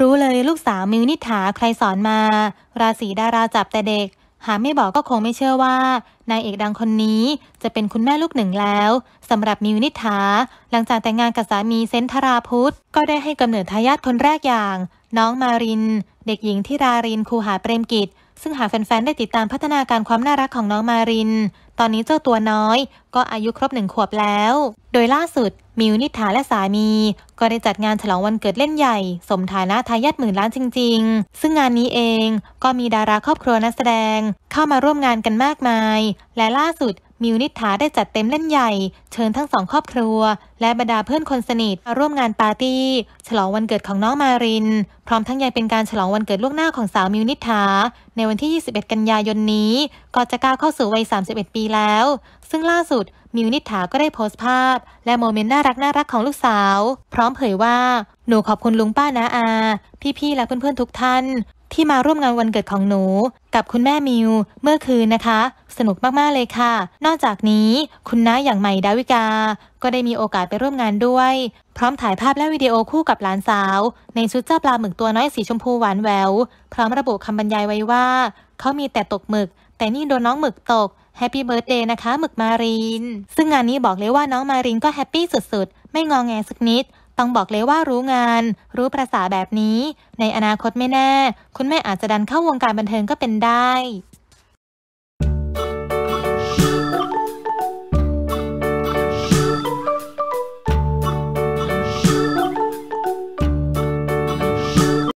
รู้เลยลูกสาวมิวนิถาใครสอนมา ราศีดาราจับแต่เด็ก หาไม่บอกก็คงไม่เชื่อว่านายเอกดังคนนี้จะเป็นคุณแม่ลูกหนึ่งแล้วสำหรับมิวนิถาหลังจากแต่งงานกับสามีเซนทราพุทธ ก็ได้ให้กำเนิดทายาทคนแรกอย่าง น้องมาริน เด็กหญิงที่รารินคูหาเปรมกิจซึ่งหากแฟน ๆ ได้ติดตามพัฒนาการความน่ารักของน้องมาริน ตอนนี้เจ้าตัวน้อยก็อายุครบหนึ่งขวบแล้ว โดยล่าสุดมิวนิธาและสามี ก็ได้จัดงานฉลองวันเกิดเล่นใหญ่ สมฐานะทายาทหมื่นล้านจริง ๆ ซึ่งงานนี้เองก็มีดาราครอบครัวนักแสดง เข้ามาร่วมงานกันมากมาย และล่าสุดมิวนิธาได้จัดเต็มเล่นใหญ่ เชิญทั้งสองครอบครัว และบรรดาเพื่อนคนสนิทมาร่วมงานปาร์ตี้ฉลองวันเกิดของน้องมารินพร้อมทั้งยังเป็นการฉลองวันเกิดล่วงหน้าของสาวมิวนิธาในวันที่ 21 กันยายนนี้ก่อนจะก้าวเข้าสู่วัย 31 ปีแล้ว ซึ่งล่าสุด มิวนิถาก็ได้โพสต์ภาพ และโมเมนต์น่ารักน่ารักของลูกสาว พร้อมเผยว่า หนูขอบคุณลุงป้านะอา พี่ ๆ และเพื่อนๆ ทุกท่านที่มาร่วมงานวันเกิดของหนูกับคุณแม่มิวเมื่อคืนนะคะ สนุกมาก ๆ เลยค่ะ นอกจากนี้คุณน้าอย่างใหม่ดาวิกา ก็ได้มีโอกาสไปร่วมงานด้วย พร้อมถ่ายภาพและวิดีโอคู่กับหลานสาว ในชุดเจ้าปลาหมึกตัวน้อยสีชมพูหวานแวว พร้อมระบุคำบรรยายไว้ว่า เขามีแต่ตกหมึก แต่นี่โดนน้องหมึกตกแฮปปี้เบิร์ดเดย์นะคะหมึกมารินซึ่งงานนี้บอกเลยว่าน้องมารินก็แฮปปี้สุด ๆ ไม่งองแงสักนิดต้องบอกเลยว่ารู้งาน รู้ภาษาแบบนี้ ในอนาคตไม่แน่ คุณแม่อาจจะดันเข้าวงการบันเทิงก็เป็นได้